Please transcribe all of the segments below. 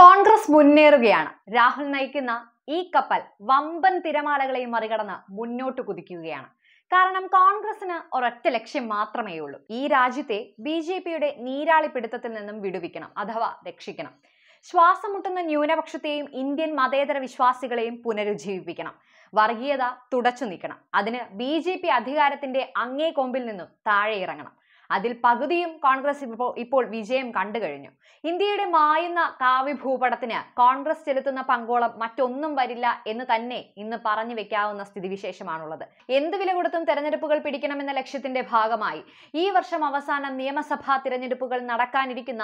കോൺഗ്രസ് മുന്നേറുകയാണ് രാഹുൽ നയിക്കുന്ന ഈ കപ്പൽ വമ്പൻ തിരമാലകളെയും മറികടന്ന് മുന്നോട്ട് കുതിക്കുകയാണ് കാരണം കോൺഗ്രസിന് ഒരൊറ്റ ലക്ഷ്യം മാത്രമേ ഉള്ളൂ ഈ രാജ്യത്തെ ബി ജെ പിയുടെ നീരാളിപ്പിടുത്തത്തിൽ നിന്നും വിടുവിക്കണം അഥവാ രക്ഷിക്കണം ശ്വാസം മുട്ടുന്ന ന്യൂനപക്ഷത്തെയും ഇന്ത്യൻ മതേതര വിശ്വാസികളെയും പുനരുജ്ജീവിപ്പിക്കണം വർഗീയത തുടച്ചു നീക്കണം അതിന് ബി ജെ പി അധികാരത്തിന്റെ അങ്ങേ കൊമ്പിൽ നിന്നും താഴെ ഇറങ്ങണം അതിൽ പകുതിയും കോൺഗ്രസ് ഇപ്പോൾ വിജയം കണ്ടു കഴിഞ്ഞു ഇന്ത്യയുടെ മായുന്ന കാവ്യ ഭൂപടത്തിന് കോൺഗ്രസ് ചെലുത്തുന്ന പങ്കോളം മറ്റൊന്നും വരില്ല എന്ന് തന്നെ ഇന്ന് പറഞ്ഞു വെക്കാവുന്ന സ്ഥിതിവിശേഷമാണുള്ളത് എന്ത് വില കൊടുത്തും തെരഞ്ഞെടുപ്പുകൾ പിടിക്കണമെന്ന ലക്ഷ്യത്തിന്റെ ഭാഗമായി ഈ വർഷം അവസാനം നിയമസഭാ തിരഞ്ഞെടുപ്പുകൾ നടക്കാനിരിക്കുന്ന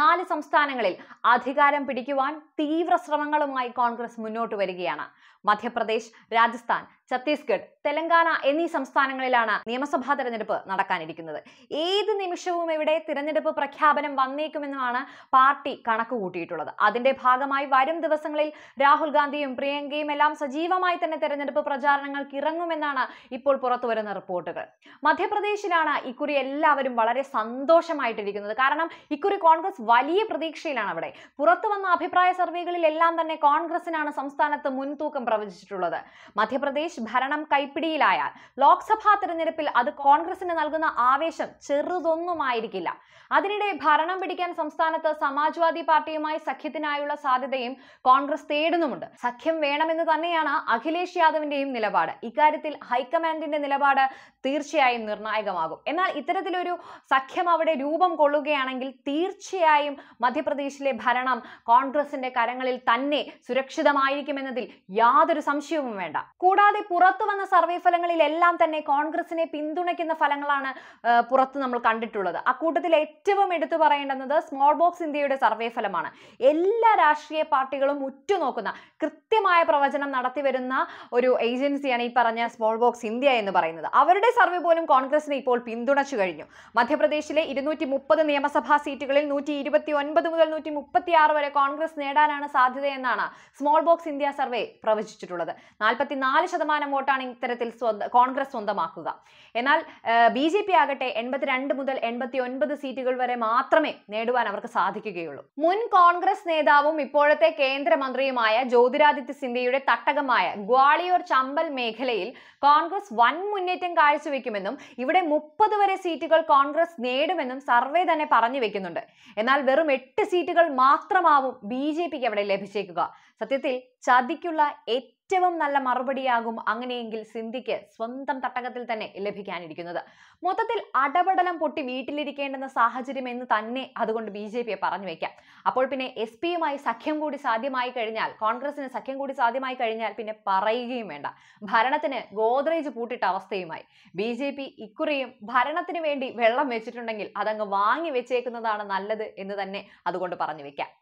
നാല് സംസ്ഥാനങ്ങളിൽ അധികാരം പിടിക്കുവാൻ തീവ്ര ശ്രമങ്ങളുമായി കോൺഗ്രസ് മുന്നോട്ട് വരികയാണ് മധ്യപ്രദേശ് രാജസ്ഥാൻ ഛത്തീസ്ഗഡ് തെലങ്കാന എന്നീ സംസ്ഥാനങ്ങളിലാണ് നിയമസഭാ തെരഞ്ഞെടുപ്പ് നടക്കാനിരിക്കുന്നത് ഏ ഏത് നിമിഷവും ഇവിടെ തിരഞ്ഞെടുപ്പ് പ്രഖ്യാപനം വന്നേക്കുമെന്നാണ് പാർട്ടി കണക്ക് കൂട്ടിയിട്ടുള്ളത് അതിന്റെ ഭാഗമായി വരും ദിവസങ്ങളിൽ രാഹുൽ ഗാന്ധിയും പ്രിയങ്കയും എല്ലാം സജീവമായി തന്നെ തെരഞ്ഞെടുപ്പ് പ്രചാരണങ്ങൾക്ക് ഇറങ്ങുമെന്നാണ് ഇപ്പോൾ പുറത്തുവരുന്ന റിപ്പോർട്ടുകൾ മധ്യപ്രദേശിലാണ് ഇക്കുറി എല്ലാവരും വളരെ സന്തോഷമായിട്ടിരിക്കുന്നത് കാരണം ഇക്കുറി കോൺഗ്രസ് വലിയ പ്രതീക്ഷയിലാണ് അവിടെ പുറത്തു വന്ന അഭിപ്രായ സർവേകളിൽ എല്ലാം തന്നെ കോൺഗ്രസിനാണ് സംസ്ഥാനത്ത് മുൻതൂക്കം പ്രവചിച്ചിട്ടുള്ളത് മധ്യപ്രദേശ് ഭരണം കൈപ്പിടിയിലായാൽ ലോക്സഭാ തെരഞ്ഞെടുപ്പിൽ അത് കോൺഗ്രസിന് നൽകുന്ന ആവേശം ചെറു ചെറുതൊന്നുമായിരിക്കില്ല അതിനിടെ ഭരണം പിടിക്കാൻ സംസ്ഥാനത്ത് സമാജ്വാദി പാർട്ടിയുമായി സഖ്യത്തിനായുള്ള സാധ്യതയും കോൺഗ്രസ് തേടുന്നുമുണ്ട് സഖ്യം വേണമെന്ന് തന്നെയാണ് അഖിലേഷ് യാദവിന്റെയും നിലപാട് ഇക്കാര്യത്തിൽ ഹൈക്കമാൻഡിന്റെ നിലപാട് തീർച്ചയായും നിർണായകമാകും എന്നാൽ ഇത്തരത്തിലൊരു സഖ്യം അവിടെ രൂപം കൊള്ളുകയാണെങ്കിൽ തീർച്ചയായും മധ്യപ്രദേശിലെ ഭരണം കോൺഗ്രസിന്റെ കരങ്ങളിൽ തന്നെ സുരക്ഷിതമായിരിക്കുമെന്നതിൽ യാതൊരു സംശയവും വേണ്ട കൂടാതെ പുറത്തു വന്ന സർവേ ഫലങ്ങളിലെല്ലാം തന്നെ കോൺഗ്രസിനെ പിന്തുണയ്ക്കുന്ന ഫലങ്ങളാണ് പുറത്ത് നമ്മൾ നമ്മൾ കണ്ടിട്ടുള്ളത് അക്കൂട്ടത്തിൽ ഏറ്റവും എടുത്തു പറയേണ്ടുന്നത് സ്മോൾ ബോക്സ് ഇന്ത്യയുടെ സർവേ ഫലമാണ് എല്ലാ രാഷ്ട്രീയ പാർട്ടികളും ഉറ്റുനോക്കുന്ന കൃത്യമായ പ്രവചനം നടത്തിവരുന്ന ഒരു ഏജൻസിയാണ് ഈ പറഞ്ഞ സ്മോൾ ബോക്സ് ഇന്ത്യ എന്ന് പറയുന്നത് അവരുടെ സർവേ പോലും കോൺഗ്രസിനെ ഇപ്പോൾ പിന്തുണച്ചു കഴിഞ്ഞു മധ്യപ്രദേശിലെ ഇരുന്നൂറ്റി മുപ്പത് നിയമസഭാ സീറ്റുകളിൽ നൂറ്റി ഇരുപത്തി ഒൻപത് മുതൽ നൂറ്റി മുപ്പത്തി ആറ് വരെ കോൺഗ്രസ് നേടാനാണ് സാധ്യതയെന്നാണ് സ്മോൾ ബോക്സ് ഇന്ത്യ സർവേ പ്രവചിച്ചിട്ടുള്ളത് നാല് ശതമാനം വോട്ടാണ് ഇത്തരത്തിൽ കോൺഗ്രസ് സ്വന്തമാക്കുക എന്നാൽ ബി ജെ പി ആകട്ടെ എൺപത്തിരണ്ട് രണ്ട് മുതൽ എൺപത്തി ഒൻപത് സീറ്റുകൾ വരെ മാത്രമേ നേടുവാൻ അവർക്ക് സാധിക്കുകയുള്ളൂ മുൻ കോൺഗ്രസ് നേതാവും ഇപ്പോഴത്തെ കേന്ദ്രമന്ത്രിയുമായ ജ്യോതിരാദിത്യ സിന്ധ്യയുടെ തട്ടകമായ ഗ്വാളിയോർ ചമ്പൽ മേഖലയിൽ കോൺഗ്രസ് വൻ മുന്നേറ്റം കാഴ്ചവെക്കുമെന്നും ഇവിടെ മുപ്പത് വരെ സീറ്റുകൾ കോൺഗ്രസ് നേടുമെന്നും സർവേ തന്നെ പറഞ്ഞു വെക്കുന്നുണ്ട് എന്നാൽ വെറും എട്ട് സീറ്റുകൾ മാത്രമാവും ബി ജെ പിക്ക് അവിടെ ലഭിച്ചേക്കുക സത്യത്തിൽ ചതിക്കുള്ള ഏറ്റവും നല്ല മറുപടിയാകും അങ്ങനെയെങ്കിൽ സിന്ധിക്ക് സ്വന്തം തട്ടകത്തിൽ തന്നെ ലഭിക്കാനിരിക്കുന്നത് മൊത്തത്തിൽ അടപടലം പൊട്ടി വീട്ടിലിരിക്കേണ്ടുന്ന സാഹചര്യം എന്ന് തന്നെ അതുകൊണ്ട് ബി ജെ പിയെ പറഞ്ഞു വയ്ക്കാം അപ്പോൾ പിന്നെ എസ് പിയുമായി സഖ്യം കൂടി സാധ്യമായി കഴിഞ്ഞാൽ കോൺഗ്രസിന് സഖ്യം കൂടി സാധ്യമായി കഴിഞ്ഞാൽ പിന്നെ പറയുകയും വേണ്ട ഭരണത്തിന് ഗോദ്രേജ് പൂട്ടിട്ട അവസ്ഥയുമായി ബി ജെ പി ഇക്കുറിയും ഭരണത്തിന് വേണ്ടി വെള്ളം വെച്ചിട്ടുണ്ടെങ്കിൽ അതങ്ങ് വാങ്ങി വെച്ചേക്കുന്നതാണ് നല്ലത് എന്ന് തന്നെ അതുകൊണ്ട് പറഞ്ഞു വെക്കാം